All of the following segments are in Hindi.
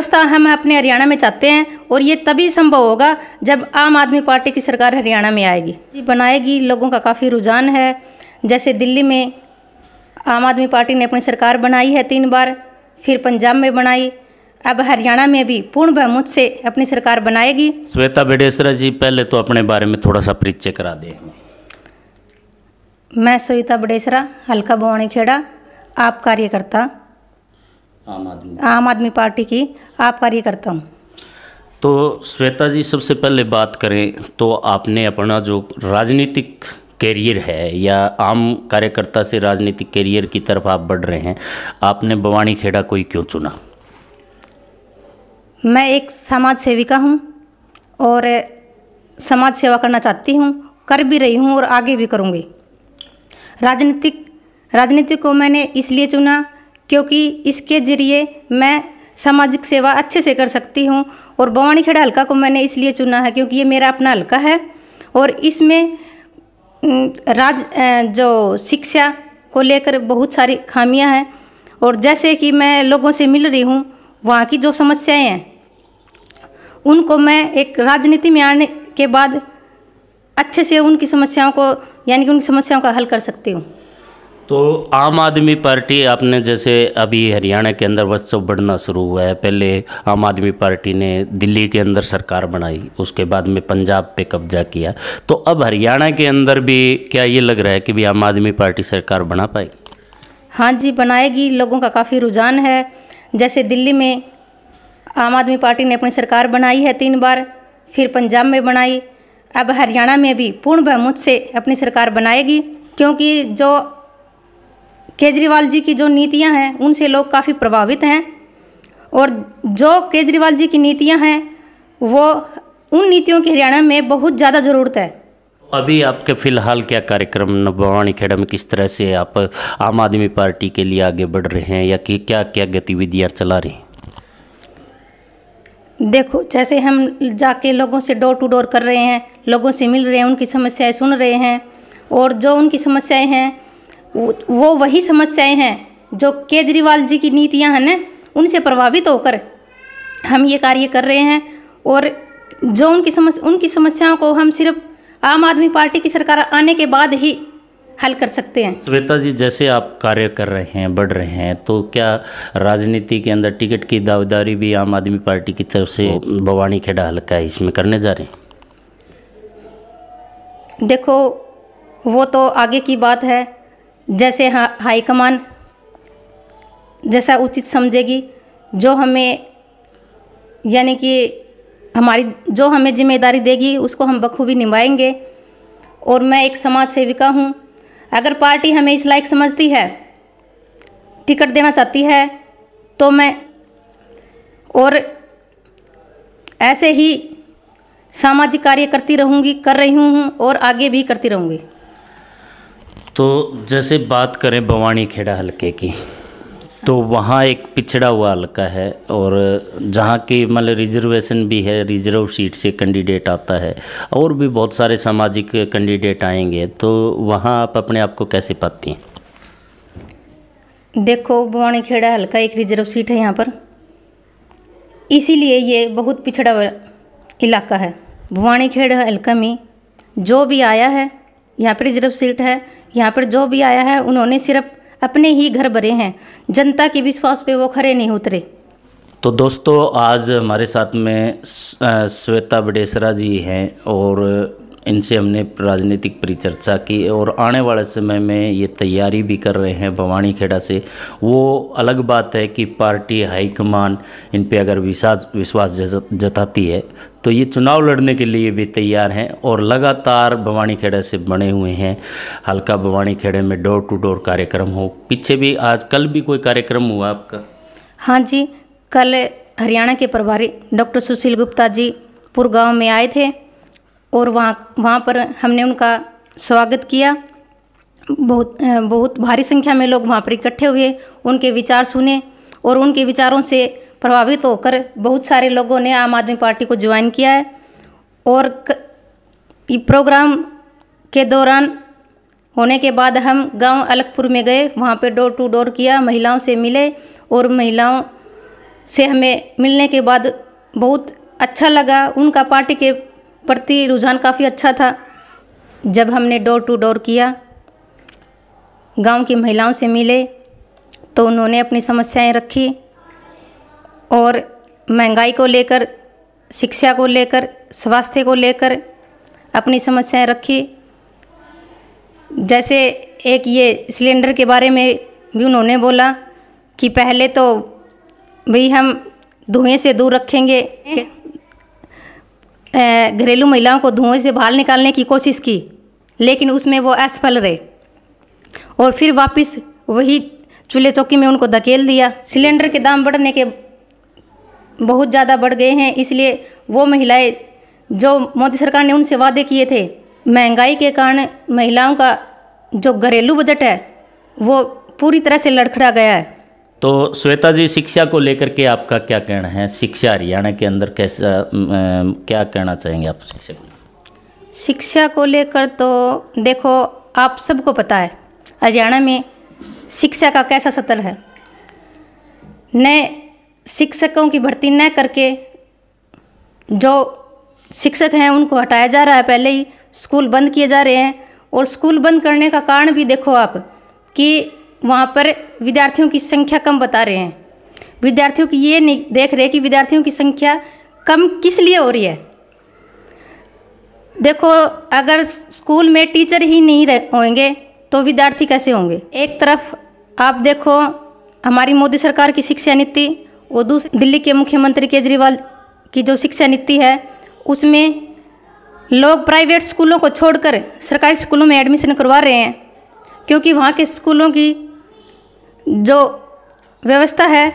व्यवस्था हम अपने हरियाणा में चाहते हैं और ये तभी संभव होगा जब आम आदमी पार्टी की सरकार हरियाणा में आएगी बनाएगी लोगों का काफ़ी रुझान है जैसे दिल्ली में आम आदमी पार्टी ने अपनी सरकार बनाई है तीन बार फिर पंजाब में बनाई अब हरियाणा में भी पूर्ण बहुमत से अपनी सरकार बनाएगी श्वेता बेडेसरा जी पहले तो अपने बारे में थोड़ा सा परिचय करा दें मैं सविता बडेसरा हल्का बोवानी खेड़ा आप कार्यकर्ता आम आदमी आम आदमी पार्टी की आप कार्यकर्ता हूँ तो श्वेता जी सबसे पहले बात करें तो आपने अपना जो राजनीतिक कैरियर है या आम कार्यकर्ता से राजनीतिक कैरियर की तरफ आप बढ़ रहे हैं आपने बवानी खेड़ा कोई क्यों चुना मैं एक समाज सेविका हूँ और समाज सेवा करना चाहती हूँ कर भी रही हूँ और आगे भी करूँगी राजनीतिक राजनीति को मैंने इसलिए चुना क्योंकि इसके ज़रिए मैं सामाजिक सेवा अच्छे से कर सकती हूँ और भवानी खेड़ा हल्का को मैंने इसलिए चुना है क्योंकि ये मेरा अपना हल्का है और इसमें राज जो शिक्षा को लेकर बहुत सारी खामियां हैं और जैसे कि मैं लोगों से मिल रही हूँ वहाँ की जो समस्याएं हैं उनको मैं एक राजनीति में आने के बाद अच्छे से उनकी समस्याओं को यानी कि उनकी समस्याओं का हल कर सकती हूँ तो आम आदमी पार्टी आपने जैसे अभी हरियाणा के अंदर वर्चस्व बढ़ना शुरू हुआ है पहले आम आदमी पार्टी ने दिल्ली के अंदर सरकार बनाई उसके बाद में पंजाब पे कब्जा किया तो अब हरियाणा के अंदर भी क्या ये लग रहा है कि भी आम आदमी पार्टी सरकार बना पाएगी हाँ जी बनाएगी लोगों का काफ़ी रुझान है जैसे दिल्ली में आम आदमी पार्टी ने अपनी सरकार बनाई है तीन बार फिर पंजाब में बनाई अब हरियाणा में भी पूर्ण बहुमत से अपनी सरकार बनाएगी क्योंकि जो केजरीवाल जी की जो नीतियां हैं उनसे लोग काफ़ी प्रभावित हैं और जो केजरीवाल जी की नीतियां हैं वो उन नीतियों की हरियाणा में बहुत ज़्यादा ज़रूरत है अभी आपके फिलहाल क्या कार्यक्रम नवाणी खेड़ा में किस तरह से आप आम आदमी पार्टी के लिए आगे बढ़ रहे हैं या कि क्या क्या गतिविधियाँ चला रही हैं देखो जैसे हम जाके लोगों से डोर टू डोर कर रहे हैं लोगों से मिल रहे हैं उनकी समस्याएं सुन रहे हैं और जो उनकी समस्याएं हैं वो वही समस्याएं हैं जो केजरीवाल जी की नीतियां हैं ना उनसे प्रभावित होकर हम ये कार्य कर रहे हैं और जो उनकी समस्या उनकी समस्याओं को हम सिर्फ आम आदमी पार्टी की सरकार आने के बाद ही हल कर सकते हैं श्वेता जी जैसे आप कार्य कर रहे हैं बढ़ रहे हैं तो क्या राजनीति के अंदर टिकट की दावेदारी भी आम आदमी पार्टी की तरफ से भवानी खेड़ा हल्का है इसमें करने जा रहे हैं देखो वो तो आगे की बात है जैसे हा, हाईकमान जैसा उचित समझेगी जो हमें यानी कि हमारी जो हमें जिम्मेदारी देगी उसको हम बखूबी निभाएंगे और मैं एक समाज सेविका हूँ अगर पार्टी हमें इस लायक समझती है टिकट देना चाहती है तो मैं और ऐसे ही सामाजिक कार्य करती रहूँगी कर रही हूँ और आगे भी करती रहूँगी तो जैसे बात करें भवानी खेड़ा हलके की तो वहाँ एक पिछड़ा हुआ हलका है और जहाँ की मतलब रिजर्वेशन भी है रिजर्व सीट से कैंडिडेट आता है और भी बहुत सारे सामाजिक कैंडिडेट आएंगे तो वहाँ आप अपने आप को कैसे पाती हैं देखो भवानी खेड़ा हलका एक रिजर्व सीट है यहाँ पर इसीलिए ये बहुत पिछड़ा हुआ इलाका है भवानी खेड़ा हलका में जो भी आया है यहाँ पर रिजर्व सीट है यहाँ पर जो भी आया है उन्होंने सिर्फ अपने ही घर भरे हैं जनता के विश्वास पे वो खरे नहीं उतरे तो दोस्तों आज हमारे साथ में श्वेता बडेसरा जी हैं और इनसे हमने राजनीतिक परिचर्चा की और आने वाले समय में ये तैयारी भी कर रहे हैं भवानी खेड़ा से वो अलग बात है कि पार्टी हाईकमान इन पर अगर विश्वास विश्वास जताती है तो ये चुनाव लड़ने के लिए भी तैयार हैं और लगातार भवानी खेड़ा से बने हुए हैं हल्का भवानी खेड़े में डोर टू डोर कार्यक्रम हो पीछे भी आज कल भी कोई कार्यक्रम हुआ आपका हाँ जी कल हरियाणा के प्रभारी डॉक्टर सुशील गुप्ता जी पुर में आए थे और वहाँ वहाँ पर हमने उनका स्वागत किया बहुत बहुत भारी संख्या में लोग वहाँ पर इकट्ठे हुए उनके विचार सुने और उनके विचारों से प्रभावित होकर बहुत सारे लोगों ने आम आदमी पार्टी को ज्वाइन किया है और प्रोग्राम के दौरान होने के बाद हम गांव अलकपुर में गए वहाँ पर डोर टू डोर किया महिलाओं से मिले और महिलाओं से हमें मिलने के बाद बहुत अच्छा लगा उनका पार्टी के प्रति रुझान काफ़ी अच्छा था जब हमने डोर टू डोर किया गांव की महिलाओं से मिले तो उन्होंने अपनी समस्याएं रखी और महंगाई को लेकर शिक्षा को लेकर स्वास्थ्य को लेकर अपनी समस्याएं रखी जैसे एक ये सिलेंडर के बारे में भी उन्होंने बोला कि पहले तो भाई हम धुएं से दूर रखेंगे घरेलू महिलाओं को धुएं से बाहर निकालने की कोशिश की लेकिन उसमें वो असफल रहे और फिर वापस वही चूल्हे चौकी में उनको धकेल दिया सिलेंडर के दाम बढ़ने के बहुत ज़्यादा बढ़ गए हैं इसलिए वो महिलाएं जो मोदी सरकार ने उनसे वादे किए थे महंगाई के कारण महिलाओं का जो घरेलू बजट है वो पूरी तरह से लड़खड़ा गया है तो श्वेता जी शिक्षा को लेकर के आपका क्या कहना है शिक्षा हरियाणा के अंदर कैसा क्या कहना चाहेंगे आप शिक्षा को शिक्षा को लेकर तो देखो आप सबको पता है हरियाणा में शिक्षा का कैसा सतर है नए शिक्षकों की भर्ती न करके जो शिक्षक हैं उनको हटाया जा रहा है पहले ही स्कूल बंद किए जा रहे हैं और स्कूल बंद करने का कारण भी देखो आप कि वहाँ पर विद्यार्थियों की संख्या कम बता रहे हैं विद्यार्थियों की ये नहीं देख रहे कि विद्यार्थियों की संख्या कम किस लिए हो रही है देखो अगर स्कूल में टीचर ही नहीं होंगे तो विद्यार्थी कैसे होंगे एक तरफ आप देखो हमारी मोदी सरकार की शिक्षा नीति और दूसरी दिल्ली के मुख्यमंत्री केजरीवाल की जो शिक्षा नीति है उसमें लोग प्राइवेट स्कूलों को छोड़कर सरकारी स्कूलों में एडमिशन करवा रहे हैं क्योंकि वहाँ के स्कूलों की जो व्यवस्था है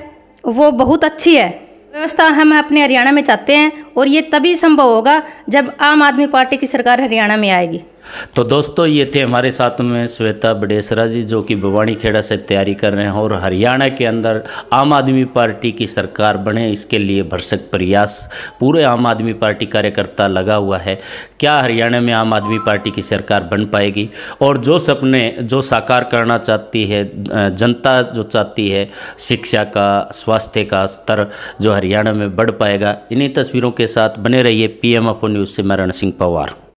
वो बहुत अच्छी है व्यवस्था हम अपने हरियाणा में चाहते हैं और ये तभी संभव होगा जब आम आदमी पार्टी की सरकार हरियाणा में आएगी तो दोस्तों ये थे हमारे साथ में श्वेता बडेसरा जी जो कि भवानी खेड़ा से तैयारी कर रहे हैं और हरियाणा के अंदर आम आदमी पार्टी की सरकार बने इसके लिए भरसक प्रयास पूरे आम आदमी पार्टी कार्यकर्ता लगा हुआ है क्या हरियाणा में आम आदमी पार्टी की सरकार बन पाएगी और जो सपने जो साकार करना चाहती है जनता जो चाहती है शिक्षा का स्वास्थ्य का स्तर जो हरियाणा में बढ़ पाएगा इन्हीं तस्वीरों के साथ बने रहिए पी एम न्यूज़ से मैं रण सिंह पवार